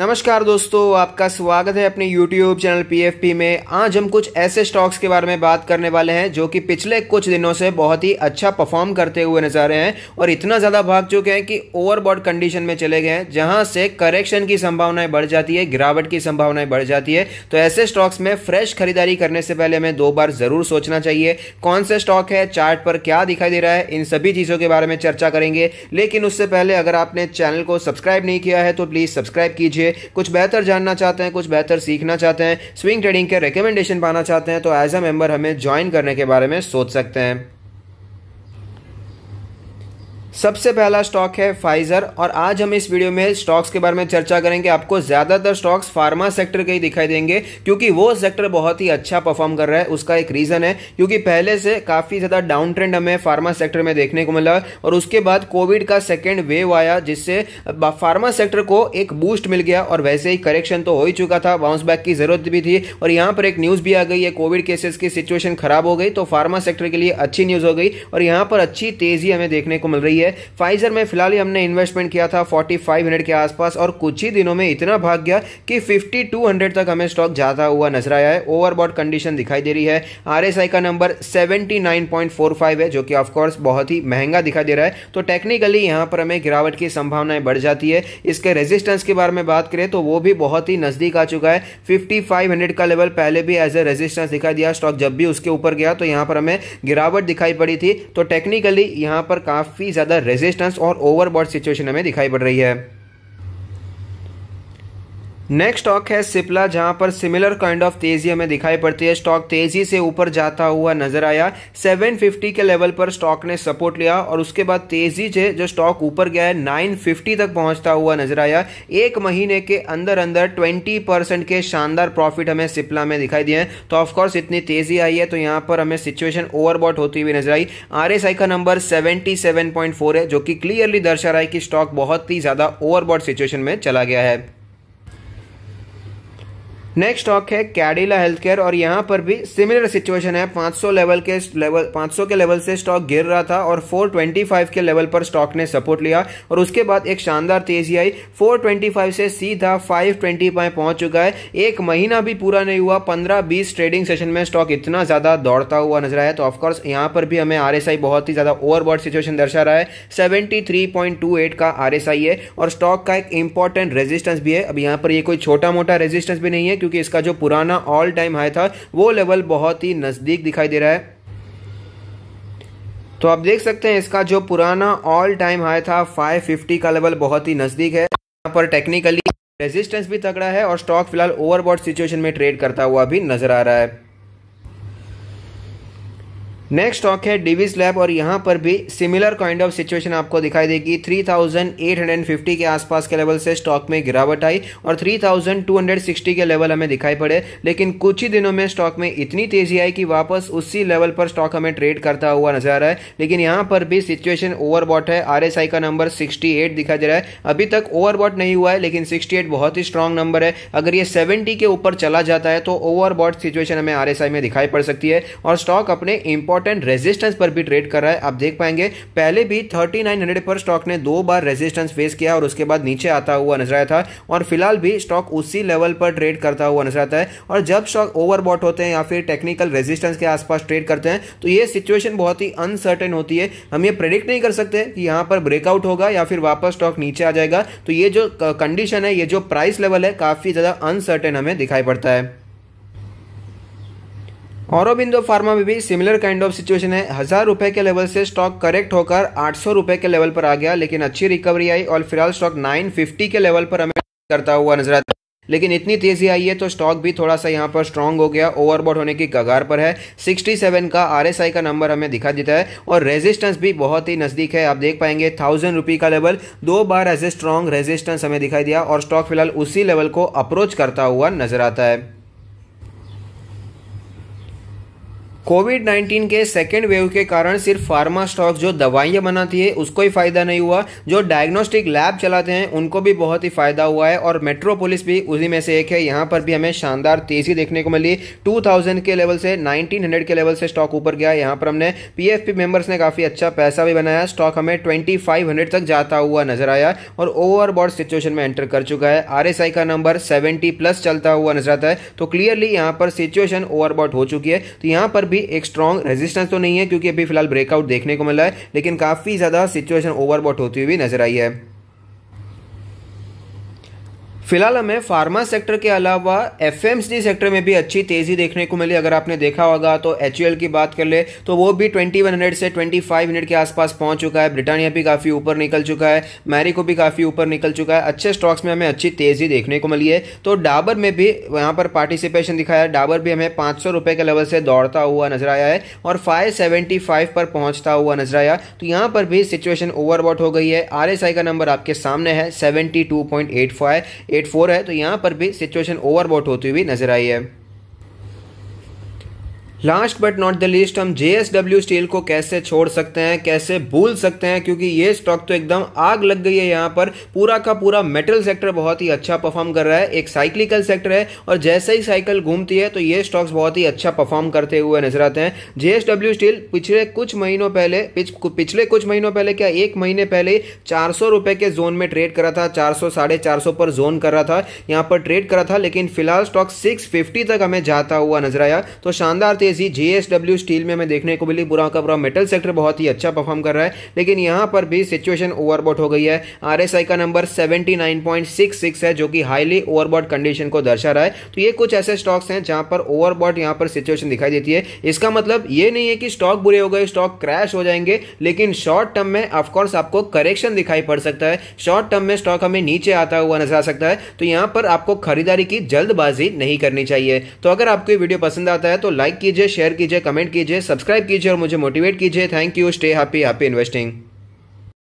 नमस्कार दोस्तों आपका स्वागत है अपने YouTube चैनल PFP में आज हम कुछ ऐसे स्टॉक्स के बारे में बात करने वाले हैं जो कि पिछले कुछ दिनों से बहुत ही अच्छा परफॉर्म करते हुए नजर आ रहे हैं और इतना ज़्यादा भाग चुके हैं कि ओवरबॉड कंडीशन में चले गए हैं जहां से करेक्शन की संभावनाएं बढ़ जाती है गिरावट की संभावनाएं बढ़ जाती है तो ऐसे स्टॉक्स में फ्रेश खरीदारी करने से पहले हमें दो बार ज़रूर सोचना चाहिए कौन सा स्टॉक है चार्ट पर क्या दिखाई दे रहा है इन सभी चीज़ों के बारे में चर्चा करेंगे लेकिन उससे पहले अगर आपने चैनल को सब्सक्राइब नहीं किया है तो प्लीज़ सब्सक्राइब कीजिए लिए कुछ बेहतर जानना चाहते हैं कुछ बेहतर सीखना चाहते हैं स्विंग ट्रेडिंग के रिकमेंडेशन पाना चाहते हैं तो एज अ मेंबर हमें ज्वाइन करने के बारे में सोच सकते हैं सबसे पहला स्टॉक है फाइजर और आज हम इस वीडियो में स्टॉक्स के बारे में चर्चा करेंगे आपको ज़्यादातर स्टॉक्स फार्मा सेक्टर के ही दिखाई देंगे क्योंकि वो सेक्टर बहुत ही अच्छा परफॉर्म कर रहा है उसका एक रीज़न है क्योंकि पहले से काफ़ी ज़्यादा डाउन ट्रेंड हमें फार्मा सेक्टर में देखने को मिला और उसके बाद कोविड का सेकेंड वेव आया जिससे फार्मा सेक्टर को एक बूस्ट मिल गया और वैसे ही करेक्शन तो हो ही चुका था बाउंस बैक की ज़रूरत भी थी और यहां पर एक न्यूज़ भी आ गई है कोविड केसेस की सिचुएशन खराब हो गई तो फार्मा सेक्टर के लिए अच्छी न्यूज़ हो गई और यहां पर अच्छी तेज़ी हमें देखने को मिल रही है है फाइजर में फिलहाल ही हमने इन्वेस्टमेंट किया था 4500 के आसपास और कुछ ही दिनों में इतना भाग गया कि 5200 तक हमें स्टॉक जाता हुआ नजर आया है ओवरबॉट कंडीशन दिखाई दे रही है आर का नंबर सेवेंटी है जो कि ऑफकोर्स बहुत ही महंगा दिखाई दे रहा है तो टेक्निकली यहाँ पर हमें गिरावट की संभावनाएं बढ़ जाती है इसके रेजिस्टेंस के बारे में बात करें तो वो भी बहुत ही नज़दीक आ चुका है 5500 का लेवल पहले भी एज ए रेजिस्टेंस दिखाई दिया स्टॉक जब भी उसके ऊपर गया तो यहाँ पर हमें गिरावट दिखाई पड़ी थी तो टेक्निकली यहाँ पर काफ़ी ज़्यादा रेजिस्टेंस और ओवरबॉर्ड सिचुएशन हमें दिखाई पड़ रही है नेक्स्ट स्टॉक है सिप्ला जहां पर सिमिलर काइंड ऑफ तेजी हमें दिखाई पड़ती है स्टॉक तेजी से ऊपर जाता हुआ नजर आया 750 के लेवल पर स्टॉक ने सपोर्ट लिया और उसके बाद तेजी से जो स्टॉक ऊपर गया है 950 तक पहुंचता हुआ नजर आया एक महीने के अंदर अंदर 20 परसेंट के शानदार प्रॉफिट हमें सिप्ला में दिखाई दिए तो ऑफकोर्स इतनी तेजी आई है तो यहाँ पर हमें सिचुएशन ओवरबॉट होती हुई नजर आई आर का नंबर सेवेंटी है जो कि क्लियरली दर्शा रहा है कि स्टॉक बहुत ही ज्यादा ओवरबॉट सिचुएशन में चला गया है नेक्स्ट स्टॉक है कैडिला हेल्थ केयर और यहाँ पर भी सिमिलर सिचुएशन है 500 लेवल के लेवल 500 के लेवल से स्टॉक गिर रहा था और 425 के लेवल पर स्टॉक ने सपोर्ट लिया और उसके बाद एक शानदार तेजी आई 425 से सीधा 520 पर पहुंच चुका है एक महीना भी पूरा नहीं हुआ 15-20 ट्रेडिंग सेशन में स्टॉक इतना ज़्यादा दौड़ता हुआ नजर आया तो ऑफकोर्स यहाँ पर भी हमें आर बहुत ही ज़्यादा ओवरबॉड सिचुएशन दर्शा रहा है सेवेंटी का आर है और स्टॉक का एक इंपॉर्टेंट रेजिस्टेंस भी है अब यहाँ पर ये कोई छोटा मोटा रेजिस्टेंस भी नहीं है क्योंकि इसका जो पुराना ऑल टाइम हाई था वो लेवल बहुत ही नज़दीक दिखाई दे रहा है तो आप देख सकते हैं इसका जो पुराना ऑल टाइम हाई था 550 का लेवल बहुत ही नज़दीक है यहाँ पर टेक्निकली रेजिस्टेंस भी तगड़ा है और स्टॉक फिलहाल ओवरबॉट सिचुएशन में ट्रेड करता हुआ भी नजर आ रहा है नेक्स्ट स्टॉक है डिविज लैब और यहाँ पर भी सिमिलर काइंड ऑफ सिचुएशन आपको दिखाई देगी 3850 के आसपास के लेवल से स्टॉक में गिरावट आई और 3260 के लेवल हमें दिखाई पड़े लेकिन कुछ ही दिनों में स्टॉक में इतनी तेजी आई कि वापस उसी लेवल पर स्टॉक हमें ट्रेड करता हुआ नजर आ रहा है लेकिन यहाँ पर भी सिचुएशन ओवरबॉट है आर का नंबर सिक्सटी दिखाई दे रहा है अभी तक ओवरबॉट नहीं हुआ है लेकिन सिक्सटी बहुत ही स्ट्रांग नंबर है अगर ये सेवेंटी के ऊपर चला जाता है तो ओवरबॉट सिचुएशन हमें आर में दिखाई पड़ सकती है और स्टॉक अपने इंपॉर्ट इंपॉर्टेंट रेजिस्टेंस पर भी ट्रेड कर रहा है आप देख पाएंगे पहले भी 3900 पर स्टॉक ने दो बार रेजिस्टेंस फेस किया और उसके बाद नीचे आता हुआ नजर आया था और फिलहाल भी स्टॉक उसी लेवल पर ट्रेड करता हुआ नजर आता है और जब स्टॉक ओवरबॉट होते हैं या फिर टेक्निकल रेजिस्टेंस के आसपास ट्रेड करते हैं तो ये सिचुएशन बहुत ही अनसर्टेन होती है हम ये प्रेडिक्ट नहीं कर सकते कि यहाँ पर ब्रेकआउट होगा या फिर वापस स्टॉक नीचे आ जाएगा तो ये जो कंडीशन है ये जो प्राइस लेवल है काफ़ी ज़्यादा अनसर्टेन हमें दिखाई पड़ता है औरबिंदो फार्मा में भी सिमिलर काइंड ऑफ सिचुएशन है हजार रुपए के लेवल से स्टॉक करेक्ट होकर आठ सौ रुपए के लेवल पर आ गया लेकिन अच्छी रिकवरी आई और फिलहाल स्टॉक नाइन फिफ्टी के लेवल पर हमें करता हुआ नजर आता लेकिन इतनी तेजी आई है तो स्टॉक भी थोड़ा सा यहाँ पर स्ट्रांग हो गया ओवरबोर्ड होने की कगार पर है 67 का आर का नंबर हमें दिखा देता है और रेजिस्टेंस भी बहुत ही नज़दीक है आप देख पाएंगे थाउजेंड रुपी का लेवल दो बार एज ए स्ट्रांग रेजिस्टेंस हमें दिखाई दिया और स्टॉक फिलहाल उसी लेवल को अप्रोच करता हुआ नजर आता है कोविड 19 के सेकेंड वेव के कारण सिर्फ फार्मा स्टॉक जो दवाइयां बनाती है उसको ही फायदा नहीं हुआ जो डायग्नोस्टिक लैब चलाते हैं उनको भी बहुत ही फायदा हुआ है और मेट्रोपोलिस भी उसी में से एक है यहां पर भी हमें शानदार तेजी देखने को मिली 2000 के लेवल से 1900 के लेवल से स्टॉक ऊपर गया यहाँ पर हमने पी मेंबर्स ने काफ़ी अच्छा पैसा भी बनाया स्टॉक हमें ट्वेंटी तक जाता हुआ नजर आया और ओवरबॉड सिचुएशन में एंटर कर चुका है आर का नंबर सेवेंटी प्लस चलता हुआ नजर आता है तो क्लियरली यहाँ पर सिचुएशन ओवर हो चुकी है तो यहां पर भी भी एक स्ट्रॉन्ग रेजिस्टेंस तो नहीं है क्योंकि अभी फिलहाल ब्रेकआउट देखने को मिला है लेकिन काफ़ी ज़्यादा सिचुएशन ओवरबॉट होती हुई नजर आई है फिलहाल हमें फार्मा सेक्टर के अलावा एफ सेक्टर में भी अच्छी तेज़ी देखने को मिली अगर आपने देखा होगा तो एच की बात कर ले तो वो भी 2100 से 2500 के आसपास पहुंच चुका है ब्रिटानिया भी काफ़ी ऊपर निकल चुका है मैरिको भी काफ़ी ऊपर निकल चुका है अच्छे स्टॉक्स में हमें अच्छी तेज़ी देखने को मिली है तो डाबर में भी यहाँ पर पार्टिसिपेशन दिखाया है डाबर भी हमें पाँच के लेवल से दौड़ता हुआ नजर आया है और फाइव पर पहुंचता हुआ नजर आया तो यहाँ पर भी सिचुएशन ओवरबॉट हो गई है आर का नंबर आपके सामने है seventy two point eight five eight four है तो यहाँ पर भी सिचुएशन ओवरबोट होती हुई नजर आई है last but not the least हम जे स्टील को कैसे छोड़ सकते हैं कैसे भूल सकते हैं क्योंकि ये स्टॉक तो एकदम आग लग गई है यहाँ पर पूरा का पूरा मेटल सेक्टर बहुत ही अच्छा परफॉर्म कर रहा है एक साइक्लिकल सेक्टर है और जैसे ही साइकिल घूमती है तो ये स्टॉक्स बहुत ही अच्छा परफॉर्म करते हुए नजर आते हैं जे स्टील पिछले कुछ महीनों पहले पिछ, पिछले कुछ महीनों पहले क्या एक महीने पहले चार सौ के जोन में ट्रेड करा था चार सौ साढ़े चार सौ पर जोन कर रहा था यहाँ पर ट्रेड करा था लेकिन फिलहाल स्टॉक सिक्स तक हमें जाता हुआ नजर आया तो शानदार जैसी जेएसडब्ल्यू स्टील में हमें देखने को मिली पूरा का पूरा मेटल सेक्टर बहुत ही अच्छा परफॉर्म कर रहा है लेकिन यहाँ पर भी सिचुएशन ओवरबॉट हो गई है आरएसआई का नंबर 79.66 है जो कि हाईली ओवरबॉट कंडीशन को दर्शा रहा है तो ये कुछ ऐसे स्टॉक्स हैं जहां पर ओवरबॉट यहाँ पर सिचुएशन दिखाई देती है इसका मतलब ये नहीं है कि स्टॉक बुरे हो गए स्टॉक क्रैश हो जाएंगे लेकिन शॉर्ट टर्म में ऑफकोर्स आपको करेक्शन दिखाई पड़ सकता है शॉर्ट टर्म में स्टॉक हमें नीचे आता हुआ नजर आ सकता है तो यहाँ पर आपको खरीदारी की जल्दबाजी नहीं करनी चाहिए तो अगर आपको ये वीडियो पसंद आता है तो लाइक कीजिए कीजिए शेयर कीजिए कमेंट कीजिए सब्सक्राइब कीजिए और मुझे मोटिवेट कीजिए thank you stay happy happy investing